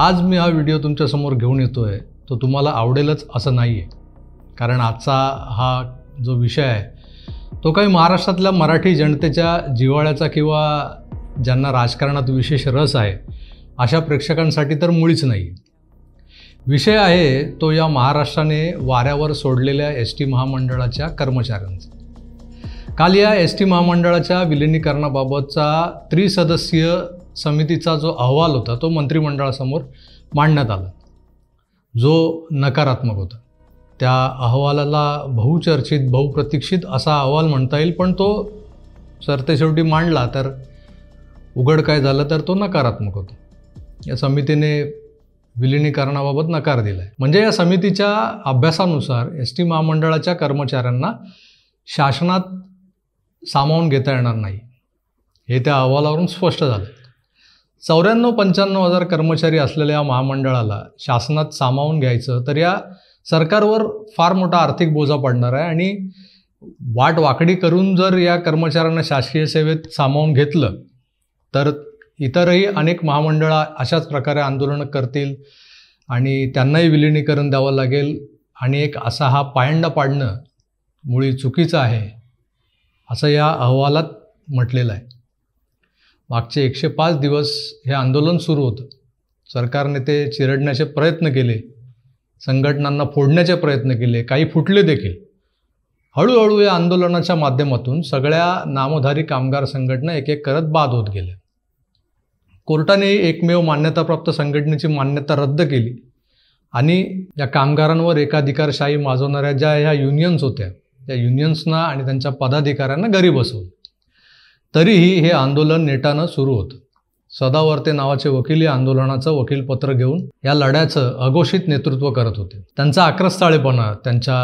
आज मी हा व्हिडिओ तुमच्यासमोर घेऊन येतो आहे तो तुम्हाला आवडेलच असं नाही आहे कारण आजचा हा जो विषय आहे तो काही महाराष्ट्रातल्या मराठी जनतेच्या जिवाळ्याचा किंवा ज्यांना राजकारणात विशेष रस आहे अशा प्रेक्षकांसाठी तर मुळीच नाही विषय आहे तो या महाराष्ट्राने वाऱ्यावर सोडलेल्या एस टी महामंडळाच्या कर्मचाऱ्यांचा काल या एस टी महामंडळाच्या विलिनीकरणाबाबतचा त्रिसदस्यीय समितीचा जो अहवाल होता तो मंत्रिमंडळासमोर मांडण्यात आला जो नकारात्मक होता त्या अहवालाला बहुचर्चित बहुप्रतीक्षित असा अहवाल म्हणता येईल पण तो सरतेशेवटी मांडला तर उघड काय झालं तर तो नकारात्मक होता या समितीने विलिनीकरणाबाबत नकार दिला आहे म्हणजे या समितीच्या अभ्यासानुसार एस टी महामंडळाच्या कर्मचाऱ्यांना शासनात सामावून घेता येणार नाही हे त्या अहवालावरून स्पष्ट झालं चौऱ्याण्णव पंच्याण्णव हजार कर्मचारी असलेल्या या महामंडळाला शासनात सामावून घ्यायचं तर या सरकारवर फार मोठा आर्थिक बोजा पडणार आहे आणि वाट वाकडी करून जर या कर्मचाऱ्यांना शासकीय सेवेत सामावून घेतलं तर इतरही अनेक महामंडळं अशाच प्रकारे आंदोलनं करतील आणि त्यांनाही विलिनीकरण द्यावं लागेल आणि एक असा हा पायंडा पाडणं मुळी चुकीचं आहे असं या अहवालात म्हटलेलं आहे मागचे एकशे पाच दिवस हे आंदोलन सुरू होतं सरकारने ते चिरडण्याचे प्रयत्न केले संघटनांना फोडण्याचे प्रयत्न केले काही फुटले देखील हळूहळू या आंदोलनाच्या माध्यमातून सगळ्या नामधारी कामगार संघटना एक एक करत बाद होत गेल्या कोर्टाने एकमेव मान्यताप्राप्त संघटनेची मान्यता रद्द केली आणि या कामगारांवर एकाधिकारशाही माजवणाऱ्या ज्या ह्या युनियन्स होत्या त्या युनियन्सना आणि त्यांच्या पदाधिकाऱ्यांना घरी बसवलं तरीही हे आंदोलन नेटानं सुरू होतं सदावर्ते नावाचे वकील या आंदोलनाचं वकीलपत्र घेऊन या लढ्याचं अघोषित नेतृत्व करत होते त्यांचा आक्रस्ताळेपणा त्यांच्या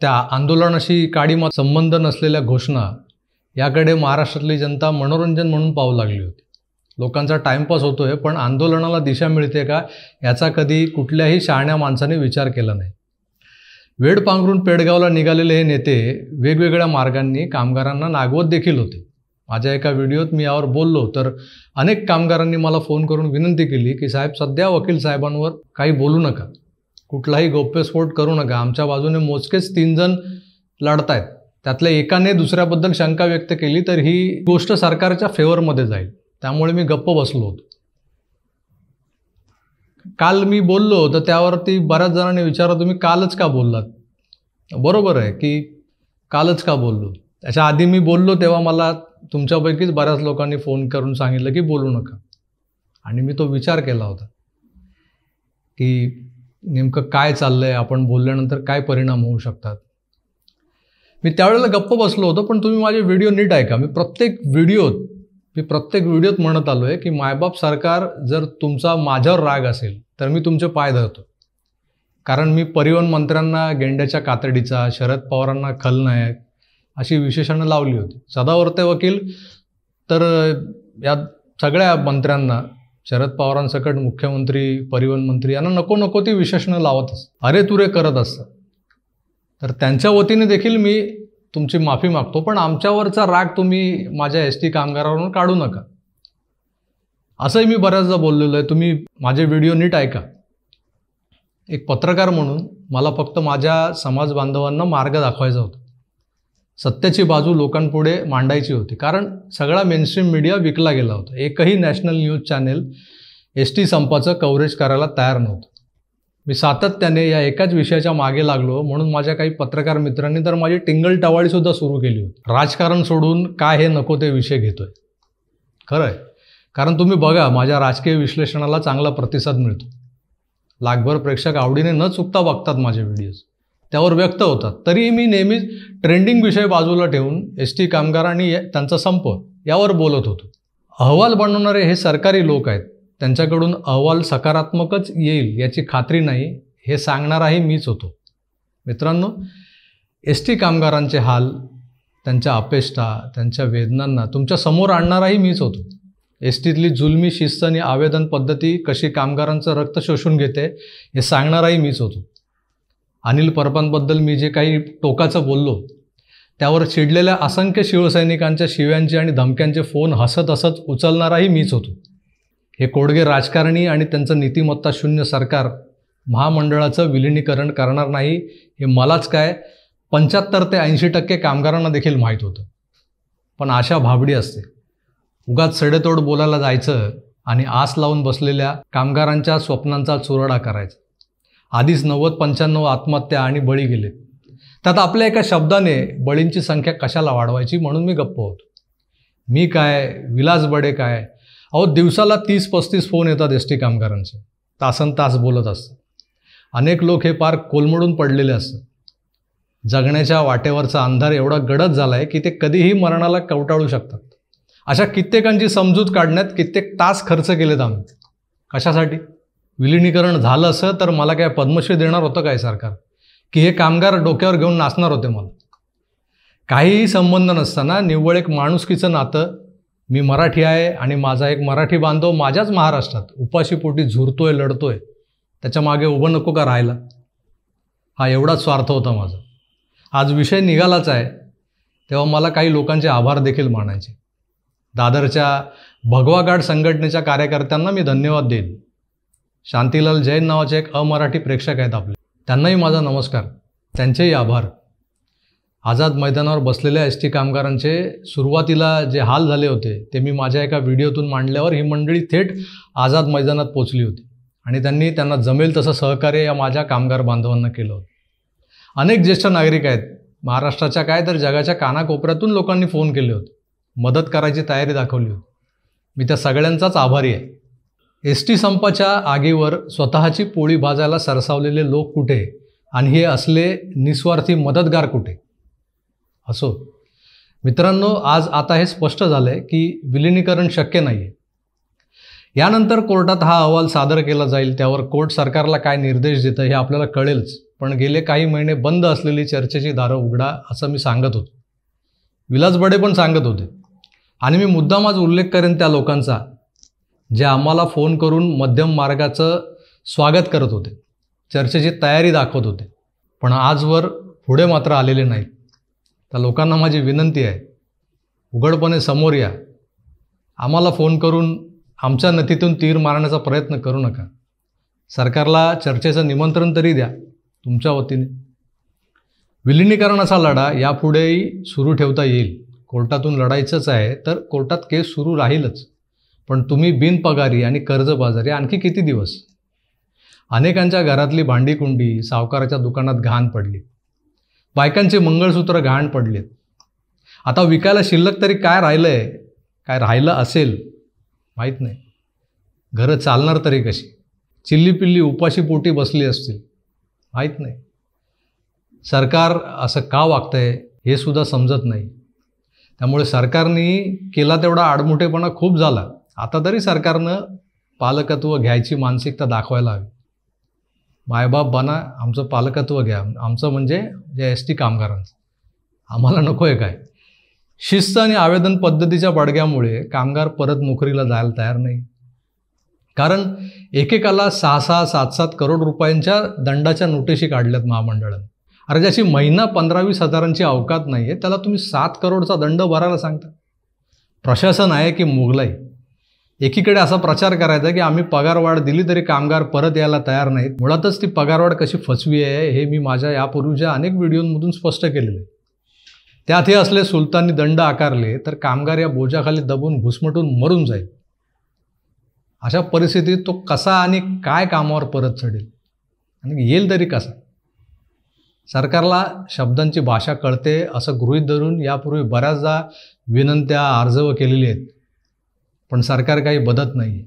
त्या आंदोलनाशी काडीमा संबंध नसलेल्या घोषणा याकडे महाराष्ट्रातली जनता मनोरंजन म्हणून पाहू लागली होती लोकांचा टाईमपास होतो आहे पण आंदोलनाला दिशा मिळते का याचा कधी कुठल्याही शहाण्या माणसाने विचार केला नाही वेड पांघरून पेडगावला निघालेले हे नेते वेगवेगळ्या मार्गांनी कामगारांना नागवत देखील होते माझ्या एका व्हिडिओत मी यावर बोललो तर अनेक कामगारांनी मला फोन करून विनंती केली की साहेब सध्या वकील साहेबांवर काही बोलू नका कुठलाही गोप्यस्फोट करू नका आमच्या बाजूने मोजकेच तीन जण लढतायत त्यातल्या एकाने दुसऱ्याबद्दल शंका व्यक्त केली तर ही गोष्ट सरकारच्या फेवरमध्ये जाईल त्यामुळे मी गप्प बसलो होतो काल मी बोललो तर त्यावरती बऱ्याच जणांनी विचारलं तुम्ही कालच का बोललात बरोबर आहे की कालच का बोललो त्याच्या आधी मी बोललो तेव्हा मला तुमच्यापैकीच बऱ्याच लोकांनी फोन करून सांगितलं की बोलू नका आणि मी तो विचार केला होता की नेमकं काय चाललं आहे आपण बोलल्यानंतर काय परिणाम होऊ शकतात मी त्यावेळेला गप्प बसलो होतो पण तुम्ही माझे व्हिडिओ नीट ऐका मी प्रत्येक व्हिडिओत मी प्रत्येक व्हिडिओत म्हणत आलो आहे की मायबाप सरकार जर तुमचा माझ्यावर राग असेल तर मी तुमचे पाय धरतो कारण मी परिवहन मंत्र्यांना गेंड्याच्या कातडीचा शरद पवारांना खलनायक अशी विशेषणं लावली होती सदावर्ते वकील तर या सगळ्या मंत्र्यांना शरद पवारांसकट मुख्यमंत्री परिवहन मंत्री यांना नको नको ती विशेषणं लावत अस अरे तुरे करत असत तर त्यांच्या वतीने देखील मी तुमची माफी मागतो पण आमच्यावरचा राग तुम्ही माझ्या एस टी कामगारावरून काढू नका असंही मी बऱ्याचदा बोललेलो आहे तुम्ही माझे व्हिडिओ नीट ऐका एक पत्रकार म्हणून मला फक्त माझ्या समाज बांधवांना मार्ग दाखवायचा होता सत्याची बाजू लोकांपुढे मांडायची होती कारण सगळा मेनस्ट्रीम मीडिया विकला गेला होता एकही national news channel S T संपाचं कव्हरेज करायला तयार नव्हतं मी सातत्याने या एकाच विषयाच्या मागे लागलो म्हणून माझ्या काही पत्रकार मित्रांनी तर माझी टिंगल टवाळीसुद्धा सुरू केली होती राजकारण सोडून काय हे नको ते विषय घेतोय खरं आहे कारण तुम्ही बघा माझ्या राजकीय विश्लेषणाला चांगला प्रतिसाद मिळतो लागभर प्रेक्षक आवडीने न चुकता बघतात माझे व्हिडिओज त्यावर व्यक्त होतात तरीही मी नेहमीच ट्रेंडिंग विषय बाजूला ठेवून एस टी कामगार आणि त्यांचा संप यावर बोलत होतो अहवाल बनवणारे हे सरकारी लोक आहेत त्यांच्याकडून अहवाल सकारात्मकच येईल याची खात्री नाही हे सांगणाराही मीच होतो मित्रांनो एस टी कामगारांचे हाल त्यांच्या अपेष्टा त्यांच्या वेदनांना तुमच्या समोर आणणाराही मीच होतो एस टीतली जुलमी शिस्त आणि आवेदन पद्धती कशी कामगारांचं रक्त शोषून घेते हे सांगणाराही मीच होतो अनिल परबांबद्दल मी जे काही टोकाचं बोललो त्यावर चिडलेल्या असंख्य शिवसैनिकांच्या शिव्यांचे आणि धमक्यांचे फोन हसत हसत उचलणाराही मीच होतो हे कोडगे राजकारणी आणि त्यांचं नीतिमत्ता शून्य सरकार महामंडळाचं विलिनीकरण करणार नाही हे मलाच काय पंच्याहत्तर ते ऐंशी टक्के कामगारांना देखील माहीत होतं पण आशा भाबडी असते उगाच सडेतोड बोलायला जायचं आणि आस लावून बसलेल्या कामगारांच्या स्वप्नांचा चुरडा करायचा आधीच नव्वद पंच्याण्णव आत्महत्या आणि बळी गेले त्यात आपल्या एका शब्दाने बळींची संख्या कशाला वाढवायची म्हणून मी गप्प होतो मी काय विलास बडे काय अहो दिवसाला तीस पस्तीस फोन येतात एस टी कामगारांचे तासन तास बोलत असतं अनेक लोक हे पार कोलमडून पडलेले असतात जगण्याच्या वाटेवरचा अंधार एवढा गडद झाला आहे की ते कधीही मरणाला कवटाळू शकतात अशा कित्येकांची समजूत काढण्यात कित्येक तास खर्च केलेत आम्ही कशासाठी विलिनीकरण झालं असं तर मला काय पद्मश्री देणार होतं काय सरकार की हे कामगार डोक्यावर घेऊन नाचणार होते मला काहीही संबंध नसताना निव्वळ एक माणुसकीचं नातं मी मराठी आहे आणि माझा एक मराठी बांधव माझ्याच महाराष्ट्रात उपाशीपोटी झुरतोय लढतोय त्याच्या मागे उभं नको का राहायला हा एवढाच स्वार्थ होता माझा आज विषय निघालाच आहे तेव्हा मला काही लोकांचे आभार देखील मानायचे दादरच्या भगवागाड संघटनेच्या कार्यकर्त्यांना मी धन्यवाद देईन शांतीलाल जैन नावाचे एक अमराठी प्रेक्षक आहेत आपले त्यांनाही माझा नमस्कार त्यांचेही आभार आझाद मैदानावर बसलेल्या एस टी कामगारांचे सुरुवातीला जे हाल झाले होते ते मी माझ्या एका व्हिडिओतून मांडल्यावर ही मंडळी थेट आझाद मैदानात पोचली होती आणि त्यांनी त्यांना जमेल तसं सहकार्य या माझ्या कामगार बांधवांना केलं होतं अनेक ज्येष्ठ नागरिक आहेत महाराष्ट्राच्या काय तर जगाच्या कानाकोपऱ्यातून लोकांनी फोन केले होते मदत करायची तयारी दाखवली होती मी त्या सगळ्यांचाच आभारी आहे एस टी संपाच्या आगीवर स्वतःची पोळी भाजायला सरसावलेले लोक कुठे आणि हे असले निस्वार्थी मदतगार कुठे असो मित्रांनो आज आता हे स्पष्ट झालंय की विलिनीकरण शक्य नाही आहे यानंतर कोर्टात हा अहवाल सादर केला जाईल त्यावर कोर्ट सरकारला काय निर्देश देतं हे आपल्याला कळेलच पण गेले काही महिने बंद असलेली चर्चेची दारं उघडा असं मी सांगत होतो विलास बडे पण सांगत होते आणि मी मुद्दाम आज उल्लेख करेन त्या लोकांचा जे आम्हाला फोन करून मध्यम मार्गाचं स्वागत करत होते चर्चेची तयारी दाखवत होते पण आजवर पुढे मात्र आलेले नाहीत त्या लोकांना माझी विनंती आहे उघडपणे समोर या आम्हाला फोन करून आमच्या नथीतून तीर मारण्याचा प्रयत्न करू नका सरकारला चर्चेचं निमंत्रण तरी द्या तुमच्या वतीने विलिनीकरणाचा लढा यापुढेही सुरू ठेवता येईल कोर्टातून लढायचंच आहे तर कोर्टात केस सुरू राहीलच पण तुम्ही बिनपगारी आणि कर्जबाजारी आणखी किती दिवस अनेकांच्या घरातली भांडीकुंडी सावकाराच्या दुकानात घाण पडली बायकांचे मंगळसूत्र घाण पडलेत आता विकायला शिल्लक तरी काय राहिलं आहे काय राहिलं असेल माहीत नाही घरं चालणार तरी कशी चिल्ली पिल्ली उपाशी पोटी बसली असतील माहीत नाही सरकार असं का वागतं आहे हे सुद्धा समजत नाही त्यामुळे सरकारने केला तेवढा आडमुठेपणा खूप झाला आता तरी सरकारनं पालकत्व घ्यायची मानसिकता दाखवायला हवी मायबाप बना आमचं पालकत्व घ्या आमचं म्हणजे जे एस टी कामगारांचं आम्हाला नको आहे काय शिस्त आणि आवेदन पद्धतीच्या बडग्यामुळे कामगार परत नोकरीला जायला तयार नाही कारण एकेकाला सहा सहा सात सात करोड रुपयांच्या दंडाच्या नोटिशी काढल्यात महामंडळानं अरे ज्याची महिना पंधरावीस हजारांची अवकात नाही आहे त्याला तुम्ही सात करोडचा दंड भरायला सांगता प्रशासन आहे की मुघलाई एकीकडे असा प्रचार करायचा की आम्ही पगारवाढ दिली तरी कामगार परत यायला तयार नाहीत मुळातच ती पगारवाढ कशी फसवी आहे हे मी माझ्या यापूर्वीच्या अनेक व्हिडिओमधून स्पष्ट केलेलं आहे त्यात हे असले सुलतानी दंड आकारले तर कामगार या बोजाखाली दबून घुसमटून मरून जाईल अशा परिस्थितीत तो कसा आणि काय कामावर परत चढेल आणि येईल तरी कसा सरकारला शब्दांची भाषा कळते असं गृहीत धरून यापूर्वी बऱ्याचदा विनंत्या अर्जव केलेली आहेत पण सरकार काही बदत नाही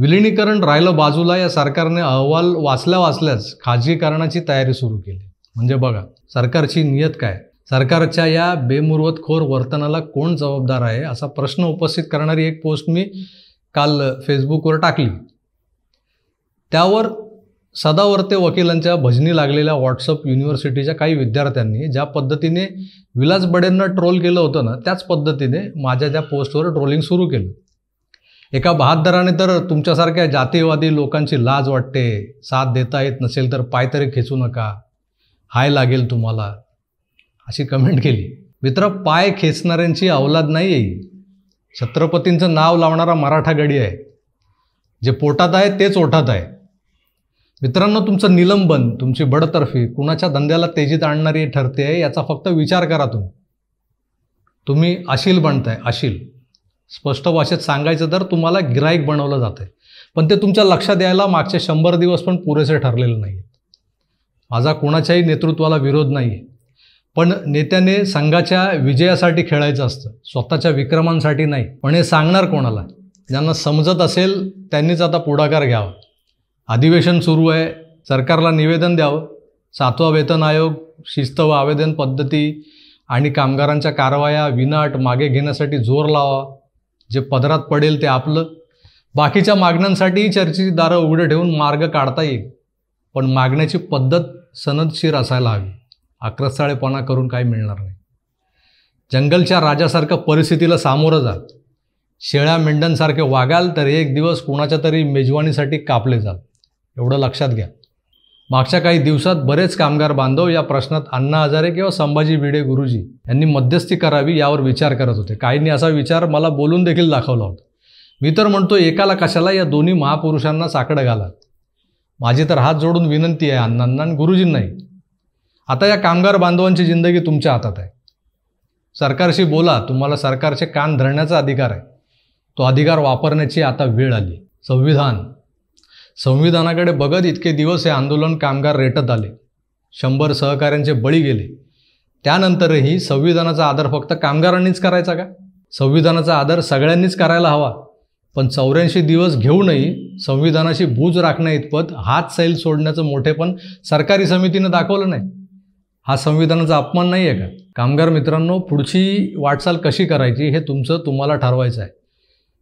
विलिनीकरण राहिलं बाजूला या सरकारने अहवाल वाचल्या वाचल्याच खाजगीकरणाची तयारी सुरू केली म्हणजे बघा सरकारची नियत काय सरकारच्या या बेमुर्वतखोर वर्तनाला कोण जबाबदार आहे असा प्रश्न उपस्थित करणारी एक पोस्ट मी काल फेसबुकवर टाकली त्यावर सदावर्ते वकिलांच्या भजनी लागलेल्या व्हॉट्सअप युनिव्हर्सिटीच्या काही विद्यार्थ्यांनी ज्या पद्धतीने विलास बडेंना ट्रोल केलं होतं ना त्याच पद्धतीने माझ्या त्या पोस्टवर ट्रोलिंग सुरू केलं एका बहादराने तर तुमच्यासारख्या जातीवादी लोकांची लाज वाटते साथ देता येत नसेल तर पाय तरी खेचू नका हाय लागेल तुम्हाला अशी कमेंट केली मित्र पाय खेचणाऱ्यांची अवलाद नाही आहे छत्रपतींचं नाव लावणारा मराठा गडी आहे जे पोटात आहे तेच ओठात आहे मित्रांनो तुमचं निलंबन तुमची बडतर्फी कुणाच्या धंद्याला तेजीत आणणारी ठरते आहे याचा फक्त विचार करा तुम्ही तुम्ही अशील बनताय अशील स्पष्ट भाषेत सांगायचं तर तुम्हाला गिराईक बनवलं जातं आहे पण ते तुमच्या लक्षात यायला मागचे शंभर दिवस पण पुरेसे ठरलेले नाही आहेत माझा कोणाच्याही नेतृत्वाला विरोध नाही आहे पण नेत्याने संघाच्या विजयासाठी खेळायचं असतं स्वतःच्या विक्रमांसाठी नाही पण हे सांगणार कोणाला ज्यांना समजत असेल त्यांनीच आता पुढाकार घ्यावा अधिवेशन सुरू आहे सरकारला निवेदन द्यावं सातवा वेतन आयोग शिस्त व आवेदन पद्धती आणि कामगारांच्या कारवाया विनाट मागे घेण्यासाठी जोर लावा जे पदरात पडेल ते आपलं बाकीच्या मागण्यांसाठीही चर्चेची दारं उघडं ठेवून मार्ग काढता येईल पण मागण्याची पद्धत सनदशीर असायला हवी अक्रस्ताळेपणा करून काही मिळणार नाही जंगलच्या राजासारख्या परिस्थितीला सामोरं जा शेळ्या मेंढ्यांसारखे वागाल तर एक दिवस कुणाच्या तरी मेजवानीसाठी कापले जाल एवढं लक्षात घ्या मागच्या काही दिवसात बरेच कामगार बांधव या प्रश्नात अण्णा हजारे किंवा संभाजी भिडे गुरुजी यांनी मध्यस्थी करावी यावर विचार करत होते काहींनी असा विचार मला बोलून देखील दाखवला होता मी तर म्हणतो एकाला कशाला या दोन्ही महापुरुषांना साकडं घालात माझी तर हात जोडून विनंती आहे अण्णांना आणि गुरुजींनाही आता या कामगार बांधवांची जिंदगी तुमच्या हातात आहे सरकारशी बोला तुम्हाला सरकारचे कान धरण्याचा अधिकार आहे तो अधिकार वापरण्याची आता वेळ आली संविधान संविधानाकडे बघत इतके दिवस हे आंदोलन कामगार रेटत आले शंभर सहकाऱ्यांचे बळी गेले त्यानंतरही संविधानाचा आदर फक्त कामगारांनीच करायचा का संविधानाचा आदर सगळ्यांनीच करायला हवा पण चौऱ्याऐंशी दिवस घेऊनही संविधानाशी बूज राखण्या इतपत हात सैल सोडण्याचं मोठेपण सरकारी समितीनं दाखवलं नाही हा संविधानाचा अपमान नाही आहे का कामगार मित्रांनो पुढची वाटचाल कशी करायची हे तुमचं तुम्हाला ठरवायचं आहे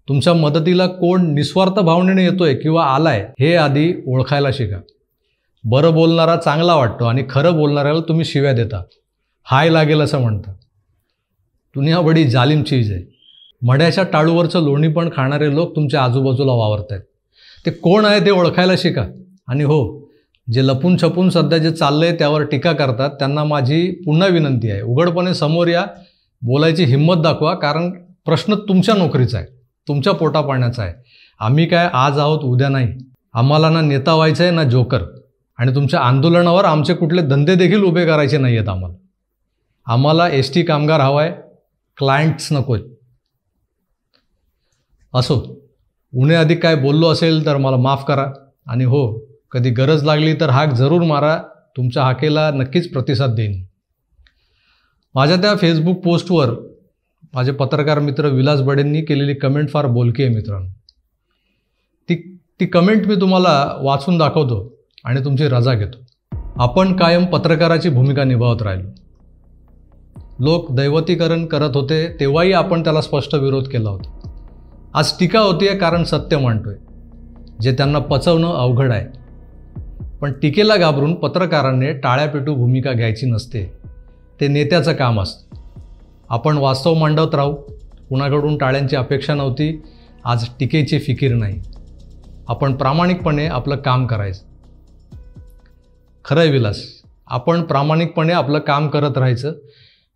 तुमच्या मदतीला कोण निस्वार्थ भावनेने येतोय किंवा आलाय हे आधी ओळखायला शिका बरं बोलणारा चांगला वाटतो आणि खरं बोलणाऱ्याला तुम्ही शिव्या देता हाय लागेल असं म्हणता दुनिया बडी जालिम चीज आहे मड्याच्या टाळूवरचं लोणी पण खाणारे लोक तुमच्या आजूबाजूला वावरत आहेत ते कोण आहे ते ओळखायला शिका आणि हो जे लपून छपून सध्या जे चाललं आहे त्यावर टीका करतात त्यांना माझी पुन्हा विनंती आहे उघडपणे समोर या बोलायची हिंमत दाखवा कारण प्रश्न तुमच्या नोकरीचा आहे तुमच्या पोटा पाण्याचा आहे आम्ही काय आज आहोत उद्या नाही आम्हाला ना नेता व्हायचं आहे ना जोकर आणि तुमच्या आंदोलनावर आमचे कुठले धंदे देखील उभे करायचे नाही आहेत आम्हाला आम्हाला एस टी कामगार हवा आहे क्लायंट्स नको आहेत असो उणे अधिक काय बोललो असेल तर मला माफ करा आणि हो कधी गरज लागली तर हाक जरूर मारा तुमच्या हाकेला नक्कीच प्रतिसाद देईन माझ्या त्या फेसबुक पोस्टवर माझे पत्रकार मित्र विलास बडेंनी केलेली कमेंट फार बोलकी आहे मित्रांनो ती ती कमेंट मी तुम्हाला वाचून दाखवतो आणि तुमची रजा घेतो आपण कायम पत्रकाराची भूमिका निभावत राहिलो लोक दैवतीकरण करत होते तेव्हाही आपण त्याला स्पष्ट विरोध केला होता आज टीका होती आहे कारण सत्य मांडतोय जे त्यांना पचवणं अवघड आहे पण टीकेला घाबरून पत्रकारांनी टाळ्यापेटू भूमिका घ्यायची नसते ते नेत्याचं काम असतं आपण वास्तव मांडत राहू कुणाकडून टाळ्यांची अपेक्षा नव्हती आज टीकेची फिकीर नाही आपण प्रामाणिकपणे आपलं काम करायचं खरंय विलास आपण प्रामाणिकपणे आपलं काम करत राहायचं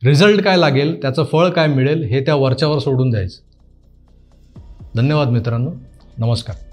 रिझल्ट काय लागेल त्याचं फळ काय मिळेल हे त्या वरच्यावर सोडून द्यायचं धन्यवाद मित्रांनो नमस्कार